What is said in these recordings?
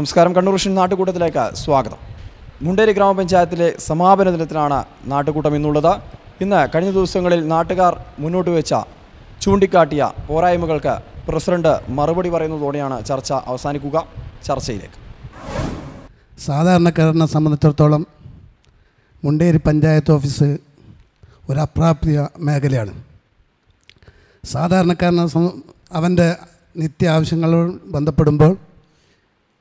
നമസ്കാരം കണ്ണൂർ ഷൻ നാട്ടുകൂട്ടത്തിലേക്ക് സ്വാഗതം മുണ്ടേരി ഗ്രാമപഞ്ചായത്തിലെ സമാപന ദിനത്തിലാണ് നാട്ടുകൂട്ടം ഇന്നുള്ളത് ഇന്ന് കഴിഞ്ഞ ദിവസങ്ങളിൽ നാട്ടുകാർ മുന്നോട്ട് വെച്ച ചൂണ്ടിക്കാട്ടിയ പോരായ്മകൾക്ക് പ്രസിഡന്റ് മറുപടി പറയുന്നതോടെയാണ് ചർച്ച അവസാനിക്കുക ചർച്ചയിലേക്ക് സാധാരണക്കാരനെ സംബന്ധിച്ചിടത്തോളം മുണ്ടേരി പഞ്ചായത്ത് ഓഫീസ് ഒരു അപ്രാപ്യ മേഖലയാണ് സാധാരണക്കാരനെ അവൻ്റെ നിത്യ ആവശ്യങ്ങളോട് ബന്ധപ്പെടുമ്പോൾ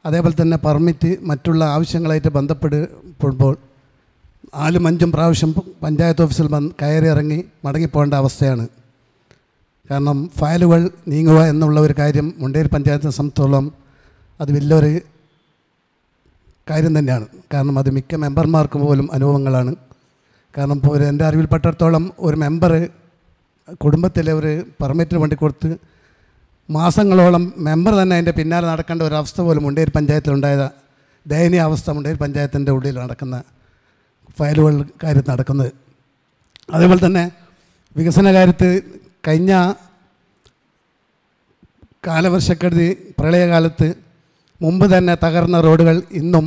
അതേപോലെ തന്നെ പെർമിറ്റ് മറ്റുള്ള ആവശ്യങ്ങളായിട്ട് ബന്ധപ്പെടുമ്പോൾ നാലും അഞ്ചും പ്രാവശ്യം പഞ്ചായത്ത് ഓഫീസിൽ വന്ന് ഇറങ്ങി മടങ്ങിപ്പോകേണ്ട അവസ്ഥയാണ് കാരണം ഫയലുകൾ നീങ്ങുക എന്നുള്ള ഒരു കാര്യം മുണ്ടേരി പഞ്ചായത്തിനെ സംബന്ധിച്ചോളം അത് വലിയൊരു കാര്യം തന്നെയാണ് കാരണം അത് മിക്ക മെമ്പർമാർക്കും പോലും അനുഭവങ്ങളാണ് കാരണം ഇപ്പോൾ എൻ്റെ അറിവിൽപ്പെട്ടിടത്തോളം ഒരു മെമ്പർ കുടുംബത്തിലെ ഒരു പെർമിറ്റിന് വേണ്ടി കൊടുത്ത് മാസങ്ങളോളം മെമ്പർ തന്നെ അതിൻ്റെ പിന്നാലെ നടക്കേണ്ട ഒരു അവസ്ഥ പോലും മുണ്ടേരി പഞ്ചായത്തിലുണ്ടായത് ദയനീയ അവസ്ഥ മുണ്ടേരി പഞ്ചായത്തിൻ്റെ ഉള്ളിൽ നടക്കുന്ന ഫയലുകൾ കാര്യത്തിൽ നടക്കുന്നത് അതേപോലെ തന്നെ വികസന കാര്യത്തിൽ കഴിഞ്ഞ കാലവർഷക്കെടുതി പ്രളയകാലത്ത് മുമ്പ് തന്നെ തകർന്ന റോഡുകൾ ഇന്നും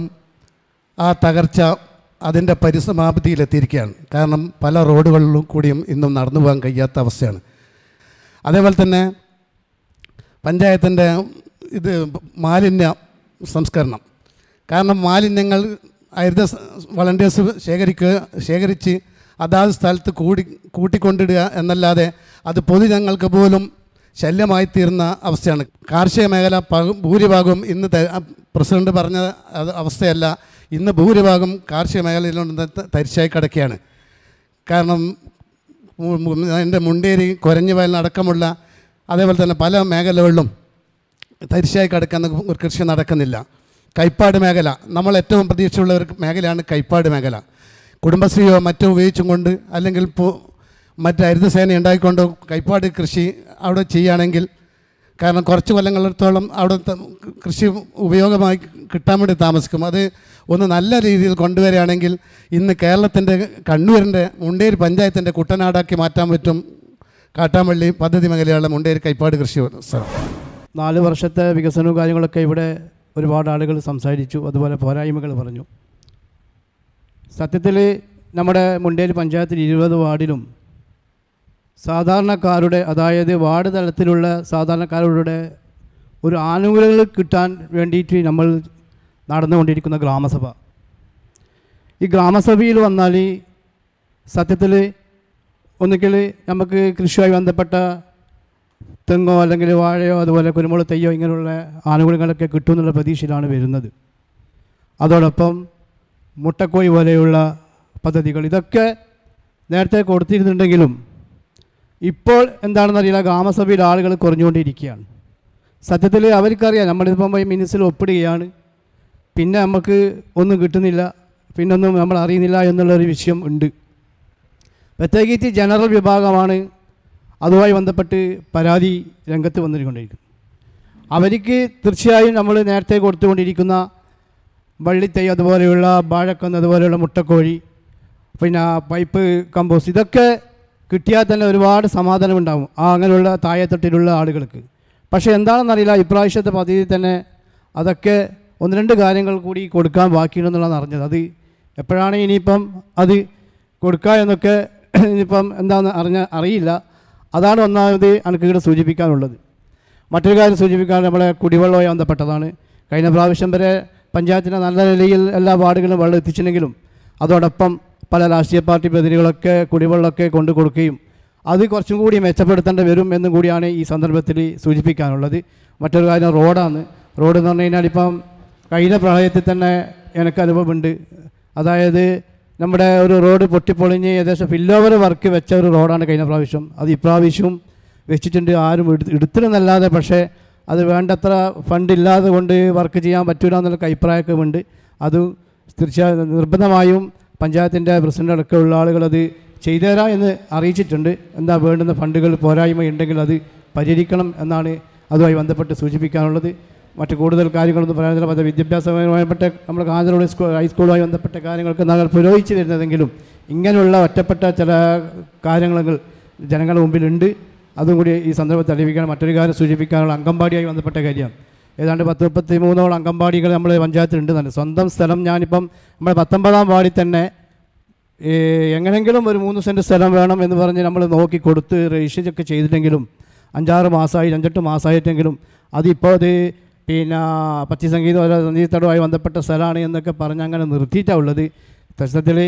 ആ തകർച്ച അതിൻ്റെ പരിസമാപ്തിയിലെത്തിയിരിക്കുകയാണ് കാരണം പല റോഡുകളിലും കൂടിയും ഇന്നും നടന്നു പോകാൻ കഴിയാത്ത അവസ്ഥയാണ് അതേപോലെ തന്നെ പഞ്ചായത്തിൻ്റെ ഇത് മാലിന്യ സംസ്കരണം കാരണം മാലിന്യങ്ങൾ ഹരിത വളണ്ടിയേഴ്സ് ശേഖരിക്കുക ശേഖരിച്ച് അതാത് സ്ഥലത്ത് കൂടി കൂട്ടിക്കൊണ്ടിടുക എന്നല്ലാതെ അത് പൊതുജനങ്ങൾക്ക് പോലും ശല്യമായി തീർന്ന അവസ്ഥയാണ് കാർഷിക മേഖല ഭൂരിഭാഗവും ഇന്ന് പ്രസിഡന്റ് പറഞ്ഞ അവസ്ഥയല്ല ഇന്ന് ഭൂരിഭാഗം കാർഷിക മേഖലയിലുണ്ട് തരിശായി കിടക്കുകയാണ് കാരണം എൻ്റെ മുണ്ടേരി കൊരഞ്ഞുവയലിനടക്കമുള്ള അതേപോലെ തന്നെ പല മേഖലകളിലും തരിശായി കിടക്കുന്ന ഒരു കൃഷി നടക്കുന്നില്ല കൈപ്പാട് മേഖല നമ്മൾ ഏറ്റവും പ്രതീക്ഷയുള്ള ഒരു മേഖലയാണ് കൈപ്പാട് മേഖല കുടുംബശ്രീയോ മറ്റോ ഉപയോഗിച്ചും കൊണ്ട് അല്ലെങ്കിൽ മറ്റ് സേന ഉണ്ടായിക്കൊണ്ട് കൈപ്പാട് കൃഷി അവിടെ ചെയ്യുകയാണെങ്കിൽ കാരണം കുറച്ച് കൊല്ലങ്ങളെടുത്തോളം അവിടെ കൃഷി ഉപയോഗമായി കിട്ടാൻ വേണ്ടി താമസിക്കും അത് ഒന്ന് നല്ല രീതിയിൽ കൊണ്ടുവരികയാണെങ്കിൽ ഇന്ന് കേരളത്തിൻ്റെ കണ്ണൂരിൻ്റെ മുണ്ടേരി പഞ്ചായത്തിൻ്റെ കുട്ടനാടാക്കി മാറ്റാൻ പറ്റും കാട്ടാമള്ളി പദ്ധതി മേഖലയുള്ള മുണ്ടേരി കൈപ്പാട് കൃഷി സ്ഥലം നാല് വർഷത്തെ വികസനവും കാര്യങ്ങളൊക്കെ ഇവിടെ ഒരുപാട് ആളുകൾ സംസാരിച്ചു അതുപോലെ പോരായ്മകൾ പറഞ്ഞു സത്യത്തിൽ നമ്മുടെ മുണ്ടേരി പഞ്ചായത്തിൽ ഇരുപത് വാർഡിലും സാധാരണക്കാരുടെ അതായത് വാർഡ് തലത്തിലുള്ള സാധാരണക്കാരുടെ ഒരു ആനുകൂല്യങ്ങൾ കിട്ടാൻ വേണ്ടിയിട്ട് നമ്മൾ നടന്നുകൊണ്ടിരിക്കുന്ന ഗ്രാമസഭ ഈ ഗ്രാമസഭയിൽ വന്നാൽ സത്യത്തിൽ ഒന്നുകിൽ നമുക്ക് കൃഷിയുമായി ബന്ധപ്പെട്ട തെങ്ങോ അല്ലെങ്കിൽ വാഴയോ അതുപോലെ കുരുമുളക് തെയ്യോ ഇങ്ങനെയുള്ള ആനുകൂല്യങ്ങളൊക്കെ കിട്ടുമെന്നുള്ള പ്രതീക്ഷയിലാണ് വരുന്നത് അതോടൊപ്പം മുട്ടക്കോയി പോലെയുള്ള പദ്ധതികൾ ഇതൊക്കെ നേരത്തെ കൊടുത്തിരുന്നുണ്ടെങ്കിലും ഇപ്പോൾ അറിയില്ല ഗ്രാമസഭയിൽ ആളുകൾ കുറഞ്ഞുകൊണ്ടിരിക്കുകയാണ് സത്യത്തിൽ അവർക്കറിയാം നമ്മളിപ്പം പോയി മിനിസിൽ ഒപ്പിടുകയാണ് പിന്നെ നമുക്ക് ഒന്നും കിട്ടുന്നില്ല പിന്നൊന്നും നമ്മൾ അറിയുന്നില്ല എന്നുള്ളൊരു വിഷയം ഉണ്ട് പ്രത്യേകിച്ച് ജനറൽ വിഭാഗമാണ് അതുമായി ബന്ധപ്പെട്ട് പരാതി രംഗത്ത് വന്നുകൊണ്ടിരിക്കുന്നത് അവർക്ക് തീർച്ചയായും നമ്മൾ നേരത്തെ കൊടുത്തുകൊണ്ടിരിക്കുന്ന വള്ളിത്തൈ അതുപോലെയുള്ള വാഴക്കന്ന് അതുപോലെയുള്ള മുട്ടക്കോഴി പിന്നെ പൈപ്പ് കമ്പോസ് ഇതൊക്കെ കിട്ടിയാൽ തന്നെ ഒരുപാട് സമാധാനമുണ്ടാകും ആ അങ്ങനെയുള്ള താഴെത്തട്ടിലുള്ള ആളുകൾക്ക് പക്ഷേ എന്താണെന്നറിയില്ല ഇപ്രാവശ്യത്തെ പദ്ധതി തന്നെ അതൊക്കെ ഒന്ന് രണ്ട് കാര്യങ്ങൾ കൂടി കൊടുക്കാൻ ബാക്കിയുണ്ടെന്നുള്ളതാണ് അറിഞ്ഞത് അത് എപ്പോഴാണ് ഇനിയിപ്പം അത് കൊടുക്കുക എന്നൊക്കെ ഇപ്പം എന്താണെന്ന് അറിഞ്ഞ അറിയില്ല അതാണ് ഒന്നാമത് അണക്കെട്ട് സൂചിപ്പിക്കാനുള്ളത് മറ്റൊരു കാര്യം സൂചിപ്പിക്കാൻ നമ്മളെ കുടിവെള്ളമായി ബന്ധപ്പെട്ടതാണ് കഴിഞ്ഞ പ്രാവശ്യം വരെ പഞ്ചായത്തിൻ്റെ നല്ല നിലയിൽ എല്ലാ വാർഡുകളിലും വെള്ളം എത്തിച്ചില്ലെങ്കിലും അതോടൊപ്പം പല രാഷ്ട്രീയ പാർട്ടി പ്രതിനിധികളൊക്കെ കുടിവെള്ളമൊക്കെ കൊണ്ടു കൊടുക്കുകയും അത് കുറച്ചും കൂടി മെച്ചപ്പെടുത്തേണ്ട വരും എന്നും കൂടിയാണ് ഈ സന്ദർഭത്തിൽ സൂചിപ്പിക്കാനുള്ളത് മറ്റൊരു കാര്യം റോഡാണ് റോഡ് പറഞ്ഞു കഴിഞ്ഞാൽ ഇപ്പം കഴിഞ്ഞ പ്രളയത്തിൽ തന്നെ എനിക്ക് അനുഭവമുണ്ട് അതായത് നമ്മുടെ ഒരു റോഡ് പൊട്ടിപ്പൊളിഞ്ഞ് ഏകദേശം ഫില്ലോവർ വർക്ക് വെച്ച ഒരു റോഡാണ് കഴിഞ്ഞ പ്രാവശ്യം അത് ഇപ്രാവശ്യവും വെച്ചിട്ടുണ്ട് ആരും എടുത്തിരുന്നല്ലാതെ പക്ഷേ അത് വേണ്ടത്ര ഫണ്ട് ഇല്ലാതെ കൊണ്ട് വർക്ക് ചെയ്യാൻ പറ്റൂല എന്നുള്ള അഭിപ്രായമൊക്കെയുണ്ട് അത് തീർച്ചയായും നിർബന്ധമായും പഞ്ചായത്തിൻ്റെ പ്രസിഡൻ്റ് അടക്കമുള്ള ആളുകൾ അത് ചെയ്തുതരാ എന്ന് അറിയിച്ചിട്ടുണ്ട് എന്താ വേണ്ടുന്ന ഫണ്ടുകൾ പോരായ്മ ഉണ്ടെങ്കിൽ അത് പരിഹരിക്കണം എന്നാണ് അതുമായി ബന്ധപ്പെട്ട് സൂചിപ്പിക്കാനുള്ളത് മറ്റ് കൂടുതൽ കാര്യങ്ങളൊന്നും പറയാനില്ല മറ്റേ വിദ്യാഭ്യാസപരമായി നമ്മുടെ കാഞ്ഞിരോട് സ്കൂൾ ഹൈസ്കൂളുമായി ബന്ധപ്പെട്ട കാര്യങ്ങൾക്ക് നാൾ പുരോഗമിച്ചു വരുന്നതെങ്കിലും ഇങ്ങനെയുള്ള ഒറ്റപ്പെട്ട ചില കാര്യങ്ങൾ ജനങ്ങളുടെ മുമ്പിലുണ്ട് അതും കൂടി ഈ സന്ദർഭത്തിൽ അറിയിക്കാൻ മറ്റൊരു കാര്യം സൂചിപ്പിക്കാനുള്ള അംഗൻവാടിയായി ബന്ധപ്പെട്ട കാര്യമാണ് ഏതാണ്ട് പത്ത് മുപ്പത്തി മൂന്നോളം അംഗൻവാടികൾ നമ്മുടെ പഞ്ചായത്തിലുണ്ട് തന്നെ സ്വന്തം സ്ഥലം ഞാനിപ്പം നമ്മുടെ പത്തൊമ്പതാം വാർഡിൽ തന്നെ എങ്ങനെങ്കിലും ഒരു മൂന്ന് സെൻറ്റ് സ്ഥലം വേണം എന്ന് പറഞ്ഞ് നമ്മൾ നോക്കി കൊടുത്ത് രജിസ്റ്റർ ചെയ്തിട്ടെങ്കിലും അഞ്ചാറ് മാസമായി അഞ്ചെട്ട് മാസമായിട്ടെങ്കിലും അതിപ്പോൾ അത് പിന്നെ പച്ചസംഗീതം അല്ല സംഗീതത്തോടുമായി ബന്ധപ്പെട്ട സ്ഥലമാണ് എന്നൊക്കെ പറഞ്ഞ് അങ്ങനെ നിർത്തിയിട്ടാണ് ഉള്ളത് പ്രശ്നത്തിൽ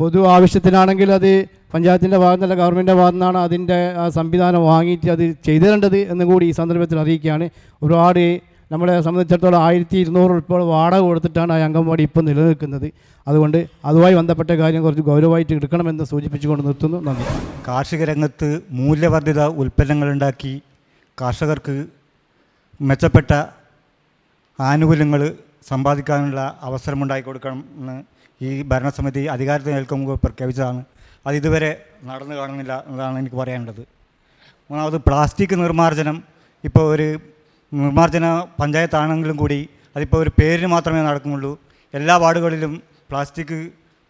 പൊതു ആവശ്യത്തിനാണെങ്കിൽ അത് പഞ്ചായത്തിൻ്റെ ഭാഗത്തുനിന്നല്ല ഗവൺമെൻറ്റിൻ്റെ ഭാഗത്തുനിന്നാണ് അതിൻ്റെ ആ സംവിധാനം വാങ്ങിയിട്ട് അത് ചെയ്തിട്ടുണ്ടത് എന്നും കൂടി ഈ സന്ദർഭത്തിൽ അറിയിക്കുകയാണ് ഒരുപാട് നമ്മളെ സംബന്ധിച്ചിടത്തോളം ആയിരത്തി ഇരുന്നൂറ് ഉൾപ്പെടെ വാടക കൊടുത്തിട്ടാണ് ആ അംഗൻവാടി ഇപ്പം നിലനിൽക്കുന്നത് അതുകൊണ്ട് അതുമായി ബന്ധപ്പെട്ട കാര്യം കുറച്ച് ഗൗരവമായിട്ട് എടുക്കണമെന്ന് സൂചിപ്പിച്ചുകൊണ്ട് നിർത്തുന്നു നന്ദി കാർഷിക രംഗത്ത് മൂല്യവർദ്ധിത ഉൽപ്പന്നങ്ങളുണ്ടാക്കി കർഷകർക്ക് മെച്ചപ്പെട്ട ആനുകൂല്യങ്ങൾ സമ്പാദിക്കാനുള്ള അവസരമുണ്ടാക്കി കൊടുക്കണം എന്ന് ഈ ഭരണസമിതി അധികാരത്തിൽ നിൽക്കുമ്പോൾ പ്രഖ്യാപിച്ചതാണ് അത് ഇതുവരെ നടന്നു കാണുന്നില്ല എന്നതാണ് എനിക്ക് പറയാനുള്ളത് മൂന്നാമത് പ്ലാസ്റ്റിക് നിർമ്മാർജ്ജനം ഇപ്പോൾ ഒരു നിർമ്മാർജ്ജന പഞ്ചായത്താണെങ്കിലും കൂടി അതിപ്പോൾ ഒരു പേരിന് മാത്രമേ നടക്കുള്ളൂ എല്ലാ വാർഡുകളിലും പ്ലാസ്റ്റിക്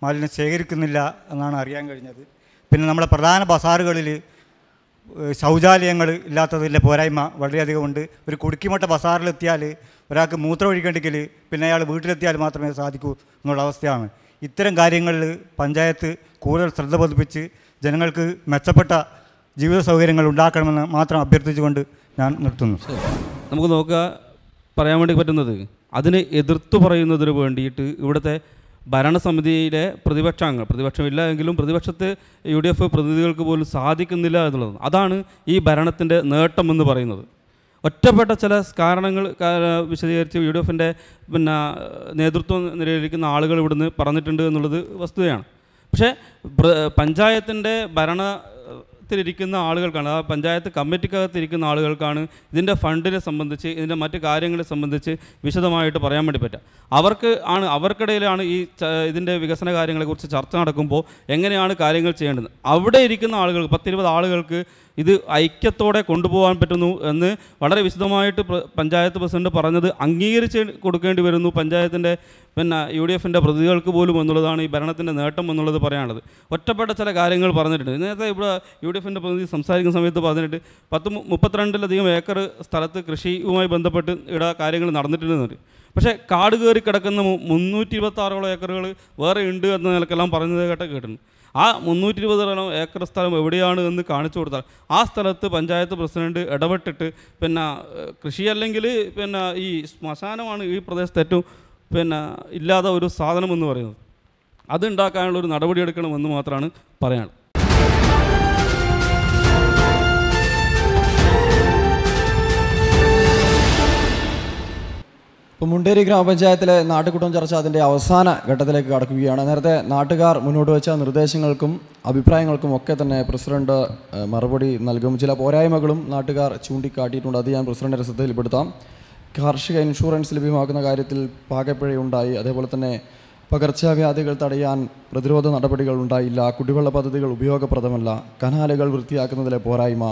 മാലിന്യം ശേഖരിക്കുന്നില്ല എന്നാണ് അറിയാൻ കഴിഞ്ഞത് പിന്നെ നമ്മുടെ പ്രധാന ബസാറുകളിൽ ശൗചാലയങ്ങൾ ഇല്ലാത്തതിൻ്റെ പോരായ്മ വളരെയധികം ഉണ്ട് ഒരു കുടുക്കിമട്ട ബസാറിലെത്തിയാൽ ഒരാൾക്ക് മൂത്രം ഒഴിക്കണ്ടെങ്കിൽ പിന്നെ അയാൾ വീട്ടിലെത്തിയാൽ മാത്രമേ സാധിക്കൂ എന്നുള്ള അവസ്ഥയാണ് ഇത്തരം കാര്യങ്ങളിൽ പഞ്ചായത്ത് കൂടുതൽ ശ്രദ്ധ പതിപ്പിച്ച് ജനങ്ങൾക്ക് മെച്ചപ്പെട്ട ജീവിത സൗകര്യങ്ങൾ ഉണ്ടാക്കണമെന്ന് മാത്രം അഭ്യർത്ഥിച്ചുകൊണ്ട് ഞാൻ നിർത്തുന്നു നമുക്ക് നോക്കുക പറയാൻ വേണ്ടി പറ്റുന്നത് അതിനെ എതിർത്തു പറയുന്നതിന് വേണ്ടിയിട്ട് ഇവിടുത്തെ ഭരണസമിതിയിലെ പ്രതിപക്ഷാംഗങ്ങൾ പ്രതിപക്ഷമില്ല എങ്കിലും പ്രതിപക്ഷത്തെ യു ഡി എഫ് പ്രതിനിധികൾക്ക് പോലും സാധിക്കുന്നില്ല എന്നുള്ളതാണ് അതാണ് ഈ ഭരണത്തിൻ്റെ നേട്ടമെന്ന് പറയുന്നത് ഒറ്റപ്പെട്ട ചില കാരണങ്ങൾ വിശദീകരിച്ച് യു ഡി എഫിൻ്റെ പിന്നെ നേതൃത്വം നിലയിലിരിക്കുന്ന ആളുകൾ ഇവിടുന്ന് പറഞ്ഞിട്ടുണ്ട് എന്നുള്ളത് വസ്തുതയാണ് പക്ഷേ പഞ്ചായത്തിൻ്റെ ഭരണ ഇരിക്കുന്ന ആളുകൾക്കാണ് അതായത് പഞ്ചായത്ത് കമ്മിറ്റിക്കകത്തിരിക്കുന്ന ആളുകൾക്കാണ് ഇതിൻ്റെ ഫണ്ടിനെ സംബന്ധിച്ച് ഇതിൻ്റെ മറ്റ് കാര്യങ്ങളെ സംബന്ധിച്ച് വിശദമായിട്ട് പറയാൻ വേണ്ടി പറ്റുക അവർക്ക് ആണ് അവർക്കിടയിലാണ് ഈ ഇതിൻ്റെ വികസന കാര്യങ്ങളെക്കുറിച്ച് ചർച്ച നടക്കുമ്പോൾ എങ്ങനെയാണ് കാര്യങ്ങൾ ചെയ്യേണ്ടത് അവിടെ ഇരിക്കുന്ന ആളുകൾക്ക് പത്തിരുപത് ആളുകൾക്ക് ഇത് ഐക്യത്തോടെ കൊണ്ടുപോകാൻ പറ്റുന്നു എന്ന് വളരെ വിശദമായിട്ട് പഞ്ചായത്ത് പ്രസിഡന്റ് പറഞ്ഞത് അംഗീകരിച്ച് കൊടുക്കേണ്ടി വരുന്നു പഞ്ചായത്തിൻ്റെ പിന്നെ യു ഡി എഫിൻ്റെ പ്രതികൾക്ക് പോലും എന്നുള്ളതാണ് ഈ ഭരണത്തിൻ്റെ നേട്ടം എന്നുള്ളത് പറയാനുള്ളത് ഒറ്റപ്പെട്ട ചില കാര്യങ്ങൾ പറഞ്ഞിട്ടുണ്ട് നേരത്തെ ഇവിടെ യു ഡി എഫിൻ്റെ പ്രതിനിധി സംസാരിക്കുന്ന സമയത്ത് പറഞ്ഞിട്ട് പത്ത് മുപ്പത്തിരണ്ടിലധികം ഏക്കർ സ്ഥലത്ത് കൃഷിയുമായി ബന്ധപ്പെട്ട് ഇവിടെ കാര്യങ്ങൾ നടന്നിട്ടുണ്ടെന്നുണ്ട് പക്ഷേ കാട് കയറി കിടക്കുന്ന മുന്നൂറ്റി ഇരുപത്താറോളം ഏക്കറുകൾ വേറെ ഉണ്ട് എന്ന നിലക്കെല്ലാം പറഞ്ഞത് കേട്ട കേട്ടിട്ടുണ്ട് ആ മുന്നൂറ്റി ഇരുപത് ഏക്കർ സ്ഥലം എവിടെയാണ് എന്ന് കാണിച്ചു കൊടുത്താൽ ആ സ്ഥലത്ത് പഞ്ചായത്ത് പ്രസിഡന്റ് ഇടപെട്ടിട്ട് പിന്നെ കൃഷി അല്ലെങ്കിൽ പിന്നെ ഈ ശ്മശാനമാണ് ഈ പ്രദേശത്ത് ഏറ്റവും പിന്നെ ഇല്ലാത്ത ഒരു സാധനം എന്ന് പറയുന്നത് അതുണ്ടാക്കാനുള്ളൊരു ഒരു നടപടിയെടുക്കണമെന്ന് മാത്രമാണ് പറയാനുള്ളത് ഇപ്പോൾ മുണ്ടേരി ഗ്രാമപഞ്ചായത്തിലെ നാട്ടുകൂട്ടം ചർച്ച അതിൻ്റെ അവസാന ഘട്ടത്തിലേക്ക് കടക്കുകയാണ് നേരത്തെ നാട്ടുകാർ മുന്നോട്ട് വെച്ച നിർദ്ദേശങ്ങൾക്കും അഭിപ്രായങ്ങൾക്കും ഒക്കെ തന്നെ പ്രസിഡന്റ് മറുപടി നൽകും ചില പോരായ്മകളും നാട്ടുകാർ ചൂണ്ടിക്കാട്ടിയിട്ടുണ്ട് അത് ഞാൻ പ്രസിഡന്റിൻ്റെ ശ്രദ്ധയിൽപ്പെടുത്താം കാർഷിക ഇൻഷുറൻസ് ലഭ്യമാക്കുന്ന കാര്യത്തിൽ പാകപ്പിഴയുണ്ടായി അതേപോലെ തന്നെ പകർച്ചവ്യാധികൾ തടയാൻ പ്രതിരോധ നടപടികൾ ഉണ്ടായില്ല കുടിവെള്ള പദ്ധതികൾ ഉപയോഗപ്രദമല്ല കനാലുകൾ വൃത്തിയാക്കുന്നതിലെ പോരായ്മ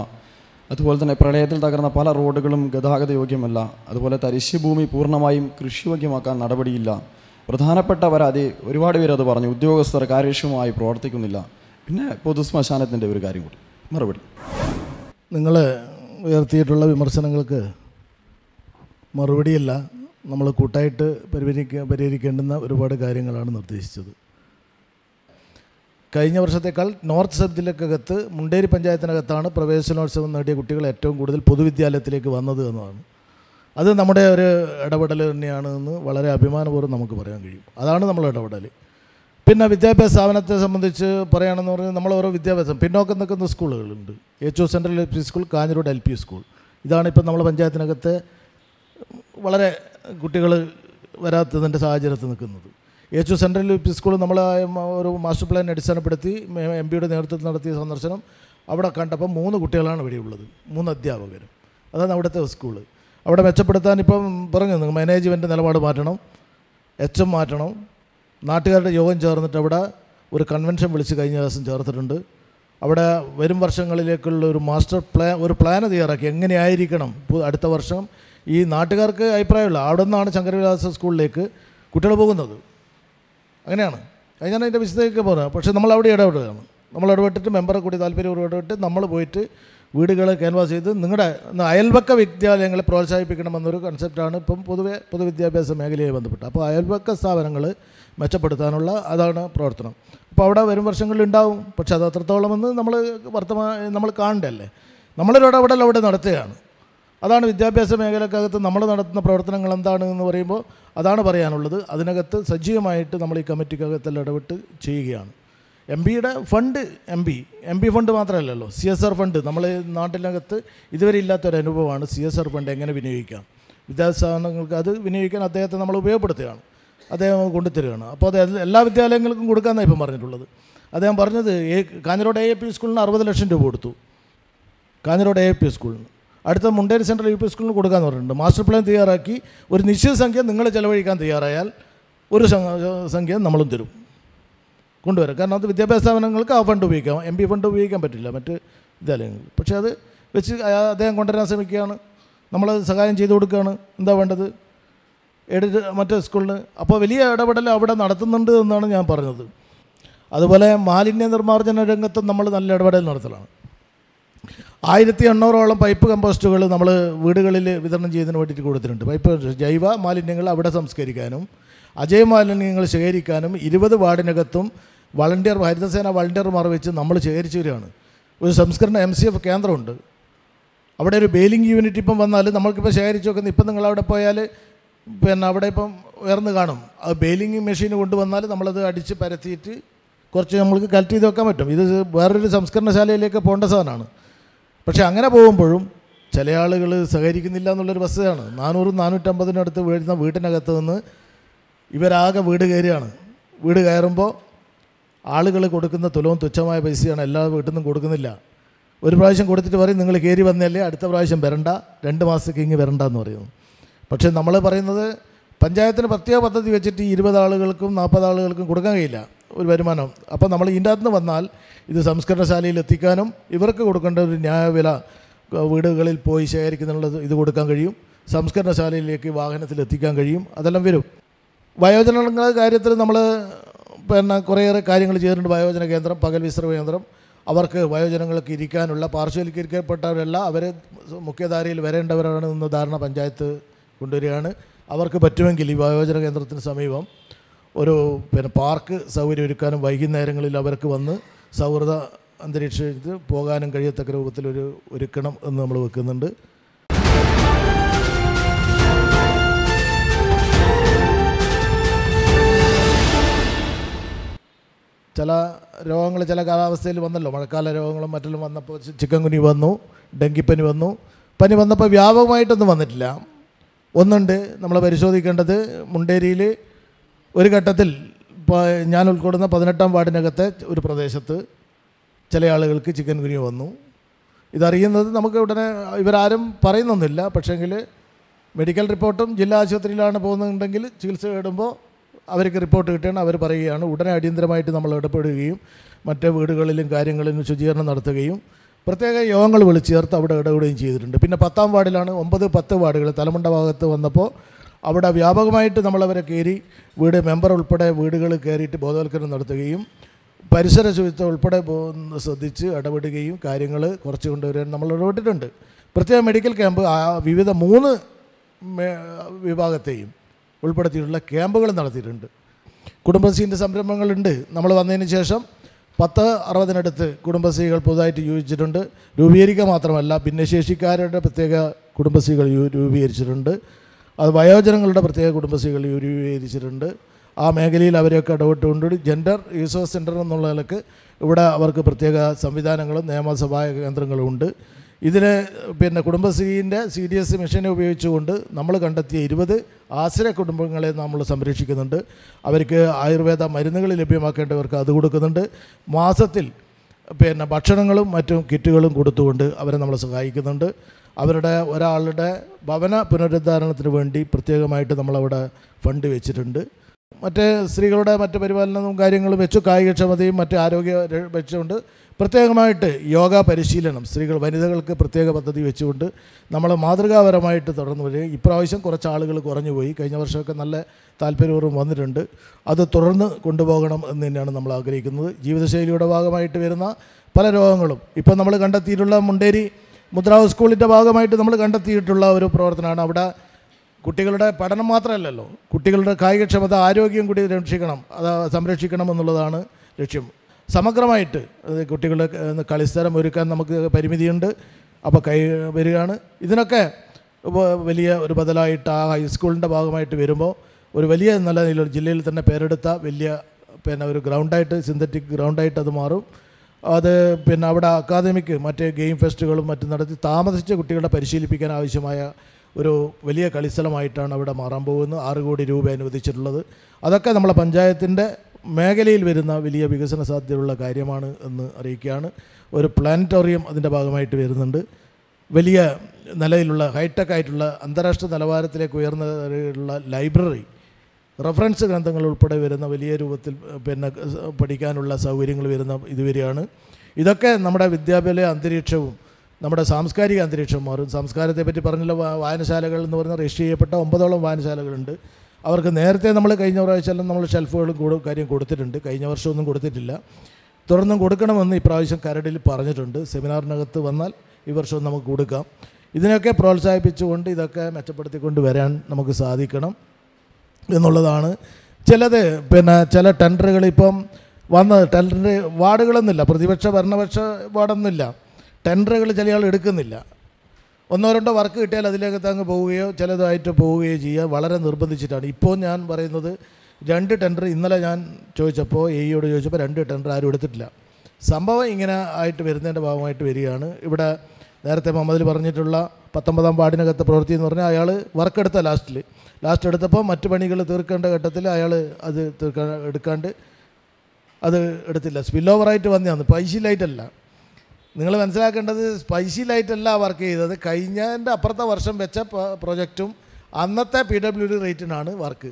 അതുപോലെ തന്നെ പ്രളയത്തിൽ തകർന്ന പല റോഡുകളും ഗതാഗത യോഗ്യമല്ല അതുപോലെ തരിശ്യഭൂമി പൂർണ്ണമായും കൃഷിയോഗ്യമാക്കാൻ നടപടിയില്ല പരാതി ഒരുപാട് പേര് അത് പറഞ്ഞു ഉദ്യോഗസ്ഥർ കാര്യക്ഷമമായി പ്രവർത്തിക്കുന്നില്ല പിന്നെ പൊതുശ്മശാനത്തിൻ്റെ ഒരു കാര്യം കൂടി മറുപടി നിങ്ങൾ ഉയർത്തിയിട്ടുള്ള വിമർശനങ്ങൾക്ക് മറുപടിയല്ല നമ്മൾ കൂട്ടായിട്ട് പരിഹരിക്ക പരിഹരിക്കേണ്ടുന്ന ഒരുപാട് കാര്യങ്ങളാണ് നിർദ്ദേശിച്ചത് കഴിഞ്ഞ വർഷത്തേക്കാൾ നോർത്ത് സബ് ജില്ലക്കകത്ത് മുണ്ടേരി പഞ്ചായത്തിനകത്താണ് പ്രവേശനോത്സവം നേടിയ കുട്ടികൾ ഏറ്റവും കൂടുതൽ പൊതുവിദ്യാലയത്തിലേക്ക് വന്നത് എന്നതാണ് അത് നമ്മുടെ ഒരു ഇടപെടൽ തന്നെയാണ് എന്ന് വളരെ അഭിമാനപൂർവ്വം നമുക്ക് പറയാൻ കഴിയും അതാണ് നമ്മളുടെ ഇടപെടൽ പിന്നെ വിദ്യാഭ്യാസ സ്ഥാപനത്തെ സംബന്ധിച്ച് പറയുകയാണെന്ന് പറഞ്ഞാൽ നമ്മൾ ഓരോ വിദ്യാഭ്യാസം പിന്നോക്കം നിൽക്കുന്ന സ്കൂളുകളുണ്ട് H O central L P school Kanhirode L P school ഇതാണ് ഇപ്പം നമ്മൾ പഞ്ചായത്തിനകത്തെ വളരെ കുട്ടികൾ വരാത്തതിൻ്റെ സാഹചര്യത്തിൽ നിൽക്കുന്നത് എച്ച് സെൻട്രൽ പി സ്കൂൾ നമ്മൾ ഒരു മാസ്റ്റർ പ്ലാൻ അടിസ്ഥാനപ്പെടുത്തി എം പിയുടെ നേതൃത്വത്തിൽ നടത്തിയ സന്ദർശനം അവിടെ കണ്ടപ്പോൾ മൂന്ന് കുട്ടികളാണ് ഇവിടെയുള്ളത് മൂന്ന് അധ്യാപകരും അതാണ് അവിടുത്തെ സ്കൂൾ അവിടെ മെച്ചപ്പെടുത്താൻ ഇപ്പം പറഞ്ഞു മാനേജ്മെൻ്റ് നിലപാട് മാറ്റണം എച്ച് എം മാറ്റണം നാട്ടുകാരുടെ യോഗം ചേർന്നിട്ട് അവിടെ ഒരു കൺവെൻഷൻ വിളിച്ച് കഴിഞ്ഞ ദിവസം ചേർത്തിട്ടുണ്ട് അവിടെ വരും വർഷങ്ങളിലേക്കുള്ള ഒരു മാസ്റ്റർ പ്ലാൻ ഒരു പ്ലാൻ തയ്യാറാക്കി എങ്ങനെയായിരിക്കണം അടുത്ത വർഷം ഈ നാട്ടുകാർക്ക് അഭിപ്രായമുള്ള അവിടെ നിന്നാണ് ശങ്കരവിലാസ സ്കൂളിലേക്ക് കുട്ടികൾ പോകുന്നത് അങ്ങനെയാണ് അത് ഞാൻ അതിൻ്റെ വിശദമൊക്കെ പോകുന്നത് പക്ഷേ നമ്മൾ അവിടെ ഇടപെടുകയാണ് നമ്മൾ ഇടപെട്ടിട്ട് മെമ്പറെ കൂടി താല്പര്യം ഇടപെട്ട് നമ്മൾ പോയിട്ട് വീടുകളെ ക്യാൻവാസ് ചെയ്ത് നിങ്ങളുടെ അയൽവക്ക വിദ്യാലയങ്ങളെ പ്രോത്സാഹിപ്പിക്കണമെന്നൊരു കൺസെപ്റ്റാണ് ഇപ്പം പൊതുവെ പൊതുവിദ്യാഭ്യാസ മേഖലയെ ബന്ധപ്പെട്ട് അപ്പോൾ അയൽവക്ക സ്ഥാപനങ്ങൾ മെച്ചപ്പെടുത്താനുള്ള അതാണ് പ്രവർത്തനം അപ്പോൾ അവിടെ വരും വർഷങ്ങളിൽ ഉണ്ടാവും പക്ഷേ അത് എന്ന് നമ്മൾ വർത്തമാ നമ്മൾ കാണണ്ടല്ലേ നമ്മളൊരു ഇടപെടൽ അവിടെ നടത്തുകയാണ് അതാണ് വിദ്യാഭ്യാസ മേഖലക്കകത്ത് നമ്മൾ നടത്തുന്ന പ്രവർത്തനങ്ങൾ എന്താണ് എന്ന് പറയുമ്പോൾ അതാണ് പറയാനുള്ളത് അതിനകത്ത് സജീവമായിട്ട് നമ്മൾ ഈ കമ്മിറ്റിക്കകത്ത് ഇടപെട്ട് ചെയ്യുകയാണ് എം പിയുടെ fund M P M P fund മാത്രമല്ലല്ലോ സി എസ് ആർ ഫണ്ട് നമ്മൾ നാട്ടിനകത്ത് ഇതുവരെ ഇല്ലാത്തൊരു അനുഭവമാണ് സി എസ് ആർ ഫണ്ട് എങ്ങനെ വിനിയോഗിക്കാം സ്ഥാപനങ്ങൾക്ക് അത് വിനിയോഗിക്കാൻ അദ്ദേഹത്തെ നമ്മൾ ഉപയോഗപ്പെടുത്തുകയാണ് അദ്ദേഹം കൊണ്ടുതരികയാണ് അപ്പോൾ അത് എല്ലാ വിദ്യാലയങ്ങൾക്കും കൊടുക്കാമെന്നാണ് ഇപ്പം പറഞ്ഞിട്ടുള്ളത് അദ്ദേഹം പറഞ്ഞത് കാഞ്ഞിരോട് എ എ പി സ്കൂളിന് അറുപത് ലക്ഷം രൂപ കൊടുത്തു കാഞ്ഞിരോട് എ എ പി സ്കൂളിന് അടുത്ത മുണ്ടേരി സെൻട്രൽ യു പി സ്കൂളിന് കൊടുക്കാമെന്ന് പറഞ്ഞിട്ടുണ്ട് മാസ്റ്റർ പ്ലാൻ തയ്യാറാക്കി ഒരു നിശ്ചിത സംഖ്യ നിങ്ങൾ ചിലവഴിക്കാൻ തയ്യാറായാൽ ഒരു സംഖ്യ നമ്മളും തരും കൊണ്ടുവരാം കാരണം അത് വിദ്യാഭ്യാസ സ്ഥാപനങ്ങൾക്ക് ആ ഫണ്ട് ഉപയോഗിക്കാം എം പി ഫണ്ട് ഉപയോഗിക്കാൻ പറ്റില്ല മറ്റ് വിദ്യാലയങ്ങളിൽ പക്ഷേ അത് വെച്ച് അദ്ദേഹം കൊണ്ടുവരാൻ ശ്രമിക്കുകയാണ് നമ്മളത് സഹായം ചെയ്തു കൊടുക്കുകയാണ് എന്താ വേണ്ടത് എഡിറ്റ് മറ്റേ സ്കൂളിന് അപ്പോൾ വലിയ ഇടപെടൽ അവിടെ നടത്തുന്നുണ്ട് എന്നാണ് ഞാൻ പറഞ്ഞത് അതുപോലെ മാലിന്യ നിർമ്മാർജ്ജന രംഗത്തും നമ്മൾ നല്ല ഇടപെടൽ നടത്തലാണ് ആയിരത്തി എണ്ണൂറോളം പൈപ്പ് കമ്പോസ്റ്റുകൾ നമ്മൾ വീടുകളിൽ വിതരണം ചെയ്യുന്നതിന് വേണ്ടിയിട്ട് കൊടുത്തിട്ടുണ്ട് പൈപ്പ് ജൈവ മാലിന്യങ്ങൾ അവിടെ സംസ്കരിക്കാനും അജൈവ മാലിന്യങ്ങൾ ശേഖരിക്കാനും ഇരുപത് വാർഡിനകത്തും വളണ്ടിയർ ഹരിതസേന വളണ്ടിയർമാർ വെച്ച് നമ്മൾ ശേഖരിച്ചു വരികയാണ് ഒരു സംസ്കരണ എം സി എഫ് കേന്ദ്രമുണ്ട് അവിടെ ഒരു ബെയിലിംഗ് യൂണിറ്റ് ഇപ്പം വന്നാൽ നമ്മൾക്കിപ്പോൾ ശേഖരിച്ച് വെക്കുന്ന ഇപ്പം നിങ്ങൾ അവിടെ പോയാൽ പിന്നെ അവിടെ ഇപ്പം ഉയർന്നു കാണും അത് ബെയിലിംഗ് മെഷീൻ കൊണ്ടുവന്നാൽ നമ്മളത് അടിച്ച് പരത്തിയിട്ട് കുറച്ച് നമ്മൾക്ക് കളക്ട് ചെയ്ത് വെക്കാൻ പറ്റും ഇത് വേറൊരു സംസ്കരണശാലയിലേക്ക് പോകേണ്ട സാധനമാണ് പക്ഷേ അങ്ങനെ പോകുമ്പോഴും ചില ആളുകൾ സഹകരിക്കുന്നില്ല എന്നുള്ളൊരു വസ്തുതയാണ് നാനൂറും നാനൂറ്റമ്പതിനടുത്ത് അടുത്ത് വീഴുന്ന വീട്ടിനകത്ത് നിന്ന് ഇവരാകെ വീട് കയറിയാണ് വീട് കയറുമ്പോൾ ആളുകൾ കൊടുക്കുന്ന തുലവും തുച്ഛമായ പൈസയാണ് എല്ലാ വീട്ടിൽ നിന്നും കൊടുക്കുന്നില്ല ഒരു പ്രാവശ്യം കൊടുത്തിട്ട് പറയും നിങ്ങൾ കയറി വന്നല്ലേ അടുത്ത പ്രാവശ്യം വരണ്ട രണ്ട് മാസത്തേക്ക് ഇങ്ങ് വരണ്ട എന്ന് പറയുന്നു പക്ഷേ നമ്മൾ പറയുന്നത് പഞ്ചായത്തിന് പ്രത്യേക പദ്ധതി വെച്ചിട്ട് ഇരുപത് ആളുകൾക്കും നാൽപ്പത് ആളുകൾക്കും കൊടുക്കാൻ കഴിയില്ല ഒരു വരുമാനം അപ്പോൾ നമ്മൾ ഇതിൻ്റെ അകത്ത് വന്നാൽ ഇത് സംസ്കരണശാലയിൽ എത്തിക്കാനും ഇവർക്ക് കൊടുക്കേണ്ട ഒരു ന്യായവില വീടുകളിൽ പോയി ശേഖരിക്കുന്നുള്ളത് ഇത് കൊടുക്കാൻ കഴിയും സംസ്കരണശാലയിലേക്ക് വാഹനത്തിൽ എത്തിക്കാൻ കഴിയും അതെല്ലാം വരും വയോജനങ്ങളുടെ കാര്യത്തിൽ നമ്മൾ പിന്നെ കുറേയേറെ കാര്യങ്ങൾ ചെയ്തിട്ടുണ്ട് വയോജന കേന്ദ്രം പകൽ വിശ്രമ കേന്ദ്രം അവർക്ക് വയോജനങ്ങൾക്ക് ഇരിക്കാനുള്ള പാർശ്വവൽക്കരിക്കപ്പെട്ടവരല്ല അവർ മുഖ്യധാരയിൽ വരേണ്ടവരാണ് എന്ന് ധാരണ പഞ്ചായത്ത് കൊണ്ടുവരികയാണ് അവർക്ക് പറ്റുമെങ്കിൽ ഈ വയോജന കേന്ദ്രത്തിന് സമീപം ഒരു പിന്നെ പാർക്ക് സൗകര്യം ഒരുക്കാനും വൈകുന്നേരങ്ങളിൽ അവർക്ക് വന്ന് സൗഹൃദ അന്തരീക്ഷത്തിൽ പോകാനും കഴിയത്തക്ക രൂപത്തിലൊരു ഒരുക്കണം എന്ന് നമ്മൾ വെക്കുന്നുണ്ട് ചില രോഗങ്ങൾ ചില കാലാവസ്ഥയിൽ വന്നല്ലോ മഴക്കാല രോഗങ്ങളും മറ്റെല്ലാം വന്നപ്പോൾ ചിക്കൻ കുനി വന്നു ഡെങ്കിപ്പനി വന്നു പനി വന്നപ്പോൾ വ്യാപകമായിട്ടൊന്നും വന്നിട്ടില്ല ഒന്നുണ്ട് നമ്മൾ പരിശോധിക്കേണ്ടത് മുണ്ടേരിയിൽ ഒരു ഘട്ടത്തിൽ ഞാൻ ഉൾക്കൊള്ളുന്ന പതിനെട്ടാം വാർഡിനകത്തെ ഒരു പ്രദേശത്ത് ചില ആളുകൾക്ക് ചിക്കൻ കുനിയ വന്നു ഇതറിയുന്നത് നമുക്ക് ഉടനെ ഇവരാരും പറയുന്നൊന്നുമില്ല പക്ഷേങ്കിൽ മെഡിക്കൽ റിപ്പോർട്ടും ജില്ലാ ആശുപത്രിയിലാണ് പോകുന്നുണ്ടെങ്കിൽ ചികിത്സ നേടുമ്പോൾ അവർക്ക് റിപ്പോർട്ട് കിട്ടുകയാണ് അവർ പറയുകയാണ് ഉടനെ അടിയന്തരമായിട്ട് നമ്മൾ ഇടപെടുകയും മറ്റേ വീടുകളിലും കാര്യങ്ങളിലും ശുചീകരണം നടത്തുകയും പ്രത്യേക യോഗങ്ങൾ വിളിച്ചു ചേർത്ത് അവിടെ ഇടപെടുകയും ചെയ്തിട്ടുണ്ട് പിന്നെ പത്താം വാർഡിലാണ് ഒമ്പത് പത്ത് വാർഡുകൾ തലമുണ്ട ഭാഗത്ത് വന്നപ്പോൾ അവിടെ വ്യാപകമായിട്ട് നമ്മളവരെ കയറി വീട് മെമ്പർ ഉൾപ്പെടെ വീടുകൾ കയറിയിട്ട് ബോധവൽക്കരണം നടത്തുകയും പരിസര ശുചിത്വം ഉൾപ്പെടെ ശ്രദ്ധിച്ച് ഇടപെടുകയും കാര്യങ്ങൾ കുറച്ച് കൊണ്ടുവരാൻ നമ്മൾ ഇടപെട്ടിട്ടുണ്ട് പ്രത്യേക മെഡിക്കൽ ക്യാമ്പ് വിവിധ മൂന്ന് വിഭാഗത്തെയും ഉൾപ്പെടുത്തിയിട്ടുള്ള ക്യാമ്പുകൾ നടത്തിയിട്ടുണ്ട് കുടുംബശ്രീൻ്റെ സംരംഭങ്ങളുണ്ട് നമ്മൾ വന്നതിന് ശേഷം പത്ത് അറുപതിനടുത്ത് കുടുംബശ്രീകൾ പുതുതായിട്ട് യോജിച്ചിട്ടുണ്ട് രൂപീകരിക്കുക മാത്രമല്ല ഭിന്നശേഷിക്കാരുടെ പ്രത്യേക കുടുംബശ്രീകൾ രൂപീകരിച്ചിട്ടുണ്ട് അത് വയോജനങ്ങളുടെ പ്രത്യേക കുടുംബശ്രീകൾ രൂപീകരിച്ചിട്ടുണ്ട് ആ മേഖലയിൽ അവരെയൊക്കെ ഇടപെട്ടുകൊണ്ട് ജെൻഡർ റിസോഴ്സ് സെൻ്റർ എന്നുള്ള നിലക്ക് ഇവിടെ അവർക്ക് പ്രത്യേക സംവിധാനങ്ങളും നിയമസഭാ കേന്ദ്രങ്ങളും ഉണ്ട് ഇതിനെ പിന്നെ കുടുംബശ്രീൻ്റെ സി ഡി എസ് മിഷനെ ഉപയോഗിച്ചുകൊണ്ട് നമ്മൾ കണ്ടെത്തിയ ഇരുപത് ആശ്ര കുടുംബങ്ങളെ നമ്മൾ സംരക്ഷിക്കുന്നുണ്ട് അവർക്ക് ആയുർവേദ മരുന്നുകൾ ലഭ്യമാക്കേണ്ടവർക്ക് അത് കൊടുക്കുന്നുണ്ട് മാസത്തിൽ പിന്നെ ഭക്ഷണങ്ങളും മറ്റും കിറ്റുകളും കൊടുത്തുകൊണ്ട് അവരെ നമ്മൾ സഹായിക്കുന്നുണ്ട് അവരുടെ ഒരാളുടെ ഭവന പുനരുദ്ധാരണത്തിന് വേണ്ടി പ്രത്യേകമായിട്ട് നമ്മളവിടെ ഫണ്ട് വെച്ചിട്ടുണ്ട് മറ്റ് സ്ത്രീകളുടെ മറ്റ് പരിപാലനവും കാര്യങ്ങളും വെച്ചു കായികക്ഷമതയും മറ്റ് ആരോഗ്യ വെച്ചുകൊണ്ട് പ്രത്യേകമായിട്ട് യോഗ പരിശീലനം സ്ത്രീകൾ വനിതകൾക്ക് പ്രത്യേക പദ്ധതി വെച്ചുകൊണ്ട് നമ്മൾ മാതൃകാപരമായിട്ട് തുടർന്നു വരികയും ഇപ്രാവശ്യം കുറച്ച് ആളുകൾ കുറഞ്ഞു പോയി കഴിഞ്ഞ വർഷമൊക്കെ നല്ല താല്പര്യപൂർവ്വം വന്നിട്ടുണ്ട് അത് തുടർന്ന് കൊണ്ടുപോകണം എന്ന് തന്നെയാണ് നമ്മൾ ആഗ്രഹിക്കുന്നത് ജീവിതശൈലിയുടെ ഭാഗമായിട്ട് വരുന്ന പല രോഗങ്ങളും ഇപ്പം നമ്മൾ കണ്ടെത്തിയിട്ടുള്ള മുണ്ടേരി മുദ്രാവ് സ്കൂളിൻ്റെ ഭാഗമായിട്ട് നമ്മൾ കണ്ടെത്തിയിട്ടുള്ള ഒരു പ്രവർത്തനമാണ് അവിടെ കുട്ടികളുടെ പഠനം മാത്രമല്ലല്ലോ കുട്ടികളുടെ കായികക്ഷമത ആരോഗ്യം കൂടി രക്ഷിക്കണം അത് സംരക്ഷിക്കണം എന്നുള്ളതാണ് ലക്ഷ്യം സമഗ്രമായിട്ട് കുട്ടികളുടെ കളിസ്ഥലം ഒരുക്കാൻ നമുക്ക് പരിമിതിയുണ്ട് അപ്പോൾ കൈ വരികയാണ് ഇതിനൊക്കെ വലിയ ഒരു ബദലായിട്ട് ആ ഹൈസ്കൂളിൻ്റെ ഭാഗമായിട്ട് വരുമ്പോൾ ഒരു വലിയ നല്ല നില ജില്ലയിൽ തന്നെ പേരെടുത്ത വലിയ പിന്നെ ഒരു ഗ്രൗണ്ടായിട്ട് സിന്തറ്റിക് ഗ്രൗണ്ടായിട്ട് അത് മാറും അത് പിന്നെ അവിടെ അക്കാദമിക്ക് മറ്റ് ഗെയിം ഫെസ്റ്റുകളും മറ്റും നടത്തി താമസിച്ച് കുട്ടികളെ പരിശീലിപ്പിക്കാൻ ആവശ്യമായ ഒരു വലിയ കളിസ്ഥലമായിട്ടാണ് അവിടെ മാറാൻ പോകുന്നത് ആറ് കോടി രൂപ അനുവദിച്ചിട്ടുള്ളത് അതൊക്കെ നമ്മളെ പഞ്ചായത്തിൻ്റെ മേഖലയിൽ വരുന്ന വലിയ വികസന സാധ്യതയുള്ള കാര്യമാണ് എന്ന് അറിയിക്കുകയാണ് ഒരു പ്ലാനറ്റോറിയം അതിൻ്റെ ഭാഗമായിട്ട് വരുന്നുണ്ട് വലിയ നിലയിലുള്ള ഹൈടെക് ആയിട്ടുള്ള അന്താരാഷ്ട്ര നിലവാരത്തിലേക്ക് ഉയർന്ന ലൈബ്രറി റഫറൻസ് ഗ്രന്ഥങ്ങൾ ഉൾപ്പെടെ വരുന്ന വലിയ രൂപത്തിൽ പിന്നെ പഠിക്കാനുള്ള സൗകര്യങ്ങൾ വരുന്ന ഇതുവരെയാണ് ഇതൊക്കെ നമ്മുടെ വിദ്യാഭ്യാസ അന്തരീക്ഷവും നമ്മുടെ സാംസ്കാരിക അന്തരീക്ഷം മാറും സംസ്കാരത്തെപ്പറ്റി പറഞ്ഞുള്ള വായനശാലകൾ എന്ന് പറഞ്ഞാൽ രജിസ്റ്റർ ചെയ്യപ്പെട്ട ഒമ്പതോളം വായനശാലകളുണ്ട് അവർക്ക് നേരത്തെ നമ്മൾ കഴിഞ്ഞ പ്രാവശ്യം നമ്മൾ ഷെൽഫുകളും കൂടെ കാര്യം കൊടുത്തിട്ടുണ്ട് കഴിഞ്ഞ വർഷമൊന്നും കൊടുത്തിട്ടില്ല തുടർന്നും കൊടുക്കണമെന്ന് ഇപ്രാവശ്യം കരടിൽ പറഞ്ഞിട്ടുണ്ട് സെമിനാറിനകത്ത് വന്നാൽ ഈ വർഷവും നമുക്ക് കൊടുക്കാം ഇതിനൊക്കെ പ്രോത്സാഹിപ്പിച്ചുകൊണ്ട് ഇതൊക്കെ മെച്ചപ്പെടുത്തിക്കൊണ്ട് വരാൻ നമുക്ക് സാധിക്കണം എന്നുള്ളതാണ് ചിലത് പിന്നെ ചില ടെൻഡറുകൾ ഇപ്പം വന്ന ടെൻഡർ വാർഡുകളൊന്നുമില്ല പ്രതിപക്ഷ ഭരണപക്ഷ വാർഡൊന്നുമില്ല ടെൻഡറുകൾ ചില ആൾ എടുക്കുന്നില്ല ഒന്നോ രണ്ടോ വർക്ക് കിട്ടിയാൽ അതിലേക്ക് അങ്ങ് പോവുകയോ ചിലതായിട്ട് പോവുകയോ ചെയ്യുക വളരെ നിർബന്ധിച്ചിട്ടാണ് ഇപ്പോൾ ഞാൻ പറയുന്നത് രണ്ട് ടെൻഡർ ഇന്നലെ ഞാൻ ചോദിച്ചപ്പോൾ ഇയോട് e ചോദിച്ചപ്പോൾ രണ്ട് ടെൻഡർ ആരും എടുത്തിട്ടില്ല സംഭവം ഇങ്ങനെ ആയിട്ട് വരുന്നതിൻ്റെ ഭാഗമായിട്ട് വരികയാണ് ഇവിടെ നേരത്തെ മുഹമ്മദിൽ പറഞ്ഞിട്ടുള്ള പത്തൊമ്പതാം വാർഡിനകത്ത് പ്രവൃത്തി എന്ന് പറഞ്ഞാൽ അയാൾ വർക്ക് എടുത്ത ലാസ്റ്റിൽ ലാസ്റ്റ് എടുത്തപ്പോൾ മറ്റു പണികൾ തീർക്കേണ്ട ഘട്ടത്തിൽ അയാൾ അത് തീർക്കാൻ എടുക്കാണ്ട് അത് എടുത്തില്ല സ്പിൽ ഓവറായിട്ട് വന്നതാണ് പൈസയിലായിട്ടല്ല നിങ്ങൾ മനസ്സിലാക്കേണ്ടത് സ്പൈസിയിലായിട്ടല്ല വർക്ക് ചെയ്തത് കഴിഞ്ഞതിൻ്റെ അപ്പുറത്തെ വർഷം വെച്ച പ്രൊജക്റ്റും അന്നത്തെ പി ഡബ്ല്യു ഡി റേറ്റിനാണ് വർക്ക്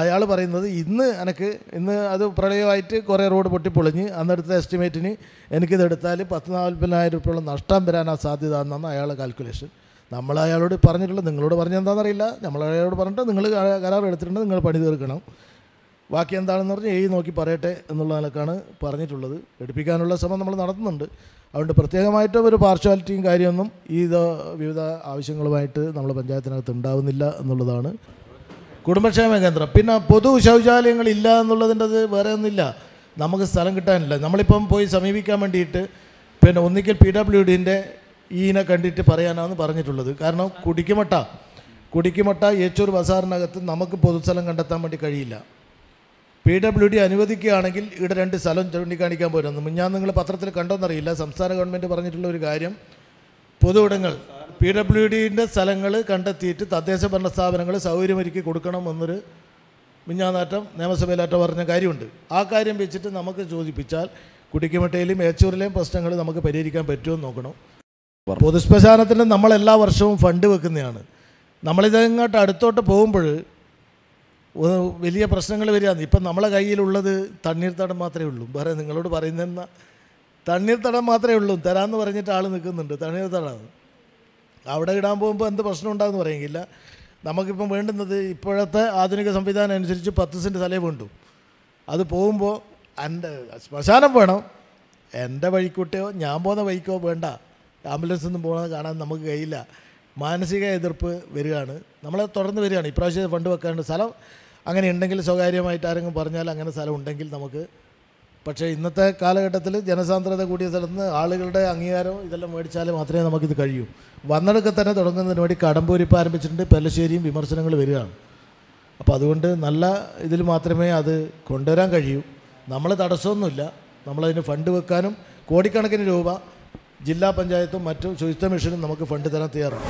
അയാൾ പറയുന്നത് ഇന്ന് എനിക്ക് ഇന്ന് അത് പ്രളയമായിട്ട് കുറേ റോഡ് പൊട്ടിപ്പൊളിഞ്ഞ് അന്നെടുത്ത എസ്റ്റിമേറ്റിന് എനിക്കിത് എടുത്താൽ പത്ത് നാൽപ്പതിനായിരം രൂപയുള്ള നഷ്ടം വരാനാ സാധ്യത എന്നാണ് അയാളുടെ കാൽക്കുലേഷൻ നമ്മൾ അയാളോട് പറഞ്ഞിട്ടുള്ളത് നിങ്ങളോട് പറഞ്ഞെന്താണെന്നറിയില്ല നമ്മൾ അയാളോട് പറഞ്ഞിട്ട് നിങ്ങൾ കരാർ എടുത്തിട്ടുണ്ട് നിങ്ങൾ പണി തീർക്കണം ബാക്കി എന്താണെന്ന് പറഞ്ഞാൽ എഴുതി നോക്കി പറയട്ടെ എന്നുള്ള നിലക്കാണ് പറഞ്ഞിട്ടുള്ളത് എടുപ്പിക്കാനുള്ള ശ്രമം നമ്മൾ നടത്തുന്നുണ്ട് അതുകൊണ്ട് പ്രത്യേകമായിട്ട് ഒരു പാർഷ്വാലിറ്റിയും കാര്യമൊന്നും ഈ വിവിധ ആവശ്യങ്ങളുമായിട്ട് നമ്മൾ പഞ്ചായത്തിനകത്ത് ഉണ്ടാവുന്നില്ല എന്നുള്ളതാണ് കുടുംബക്ഷേമ കേന്ദ്രം പിന്നെ പൊതു ശൗചാലയങ്ങളില്ല എന്നുള്ളതിൻ്റെ വേറെ ഒന്നുമില്ല നമുക്ക് സ്ഥലം കിട്ടാനില്ല നമ്മളിപ്പം പോയി സമീപിക്കാൻ വേണ്ടിയിട്ട് പിന്നെ ഒന്നിക്കൽ പി ഡബ്ല്യു ഡിൻ്റെ ഈനെ കണ്ടിട്ട് പറയാനാണ് പറഞ്ഞിട്ടുള്ളത് കാരണം കുടിക്കുമട്ട കുടിക്കുമട്ട ഏച്ചൂർ ബസാറിനകത്ത് നമുക്ക് പൊതുസ്ഥലം കണ്ടെത്താൻ വേണ്ടി കഴിയില്ല പി ഡബ്ല്യു ഡി അനുവദിക്കുകയാണെങ്കിൽ ഇവിടെ രണ്ട് സ്ഥലം ചൂണ്ടിക്കാണിക്കാൻ പോരുന്നു ഞാൻ നിങ്ങൾ പത്രത്തിൽ കണ്ടോന്നറിയില്ല സംസ്ഥാന ഗവൺമെൻറ് പറഞ്ഞിട്ടുള്ള ഒരു കാര്യം ഇടങ്ങൾ പി ഡബ്ല്യു ഡിൻ്റെ സ്ഥലങ്ങൾ കണ്ടെത്തിയിട്ട് തദ്ദേശ ഭരണ സ്ഥാപനങ്ങൾ സൗകര്യമൊരുക്കി കൊടുക്കണം എന്നൊരു മിഞ്ഞാനാട്ടം നിയമസഭയിലാട്ടം പറഞ്ഞ കാര്യമുണ്ട് ആ കാര്യം വെച്ചിട്ട് നമുക്ക് ചോദിപ്പിച്ചാൽ കുടിക്കുമട്ടയിലും ഏച്ചൂരിലെയും പ്രശ്നങ്ങൾ നമുക്ക് പരിഹരിക്കാൻ പറ്റുമോ നോക്കണം പൊതുശ്മശാനത്തിന് നമ്മളെല്ലാ വർഷവും ഫണ്ട് വെക്കുന്നതാണ് നമ്മളിതങ്ങോട്ട് അടുത്തോട്ട് പോകുമ്പോൾ വലിയ പ്രശ്നങ്ങൾ വരികയാണ് ഇപ്പം നമ്മളെ കയ്യിലുള്ളത് തണ്ണീർത്തടം മാത്രമേ ഉള്ളൂ വേറെ നിങ്ങളോട് പറയുന്ന തണ്ണീർത്തടം മാത്രമേ ഉള്ളൂ തരാമെന്ന് പറഞ്ഞിട്ട് ആൾ നിൽക്കുന്നുണ്ട് തണ്ണീർത്തടമാണ് അവിടെ ഇടാൻ പോകുമ്പോൾ എന്ത് പ്രശ്നം ഉണ്ടാകുമെന്ന് പറയുന്നില്ല നമുക്കിപ്പം വേണ്ടുന്നത് ഇപ്പോഴത്തെ ആധുനിക സംവിധാനം അനുസരിച്ച് പത്ത് സെൻറ്റ് സ്ഥലമേ വേണ്ടു അത് പോകുമ്പോൾ എൻ്റെ ശ്മശാനം വേണം എൻ്റെ വഴിക്കൂട്ടയോ ഞാൻ പോകുന്ന വഴിക്കോ വേണ്ട ആംബുലൻസ് ഒന്നും കാണാൻ നമുക്ക് കഴിയില്ല മാനസിക എതിർപ്പ് വരികയാണ് നമ്മളെ തുടർന്ന് വരികയാണ് ഇപ്രാവശ്യം ഫണ്ട് വെക്കാനുള്ള സ്ഥലം അങ്ങനെ ഉണ്ടെങ്കിൽ സ്വകാര്യമായിട്ട് ആരെങ്കിലും പറഞ്ഞാൽ അങ്ങനെ സ്ഥലം ഉണ്ടെങ്കിൽ നമുക്ക് പക്ഷേ ഇന്നത്തെ കാലഘട്ടത്തിൽ ജനസാന്ദ്രത കൂടിയ സ്ഥലത്ത് ആളുകളുടെ അംഗീകാരം ഇതെല്ലാം മേടിച്ചാൽ മാത്രമേ നമുക്കിത് കഴിയൂ വന്നെടുക്കെ തന്നെ തുടങ്ങുന്നതിന് വേണ്ടി കടമ്പൂരിപ്പ് ആരംഭിച്ചിട്ടുണ്ട് പെല്ലശ്ശേരിയും വിമർശനങ്ങൾ വരികയാണ് അപ്പോൾ അതുകൊണ്ട് നല്ല ഇതിൽ മാത്രമേ അത് കൊണ്ടുവരാൻ കഴിയൂ നമ്മൾ തടസ്സമൊന്നുമില്ല നമ്മളതിന് ഫണ്ട് വെക്കാനും കോടിക്കണക്കിന് രൂപ ജില്ലാ പഞ്ചായത്തും മറ്റും ശുചിത്വ മിഷനും നമുക്ക് ഫണ്ട് തരാൻ തയ്യാറാണ്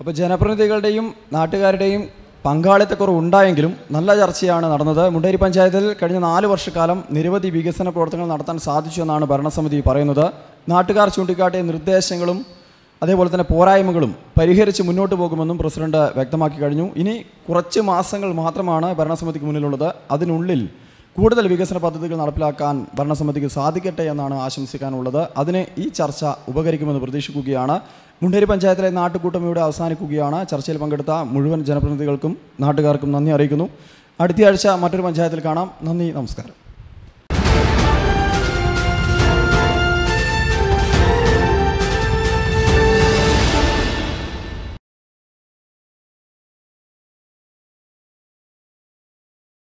അപ്പോൾ ജനപ്രതിനിധികളുടെയും നാട്ടുകാരുടെയും പങ്കാളിത്തക്കുറവ് ഉണ്ടായെങ്കിലും നല്ല ചർച്ചയാണ് നടന്നത് മുണ്ടേരി പഞ്ചായത്തിൽ കഴിഞ്ഞ നാല് വർഷക്കാലം നിരവധി വികസന പ്രവർത്തനങ്ങൾ നടത്താൻ സാധിച്ചു എന്നാണ് ഭരണസമിതി പറയുന്നത് നാട്ടുകാർ ചൂണ്ടിക്കാട്ടിയ നിർദ്ദേശങ്ങളും അതേപോലെ തന്നെ പോരായ്മകളും പരിഹരിച്ച് മുന്നോട്ട് പോകുമെന്നും പ്രസിഡന്റ് വ്യക്തമാക്കി കഴിഞ്ഞു ഇനി കുറച്ച് മാസങ്ങൾ മാത്രമാണ് ഭരണസമിതിക്ക് മുന്നിലുള്ളത് അതിനുള്ളിൽ കൂടുതൽ വികസന പദ്ധതികൾ നടപ്പിലാക്കാൻ ഭരണസമിതിക്ക് സാധിക്കട്ടെ എന്നാണ് ആശംസിക്കാനുള്ളത് അതിന് ഈ ചർച്ച ഉപകരിക്കുമെന്ന് പ്രതീക്ഷിക്കുകയാണ് മുണ്ടേരി പഞ്ചായത്തിലെ നാട്ടുകൂട്ടം ഇവിടെ അവസാനിക്കുകയാണ് ചർച്ചയിൽ പങ്കെടുത്ത മുഴുവൻ ജനപ്രതിനിധികൾക്കും നാട്ടുകാർക്കും നന്ദി അറിയിക്കുന്നു അടുത്തയാഴ്ച മറ്റൊരു പഞ്ചായത്തിൽ കാണാം നന്ദി നമസ്കാരം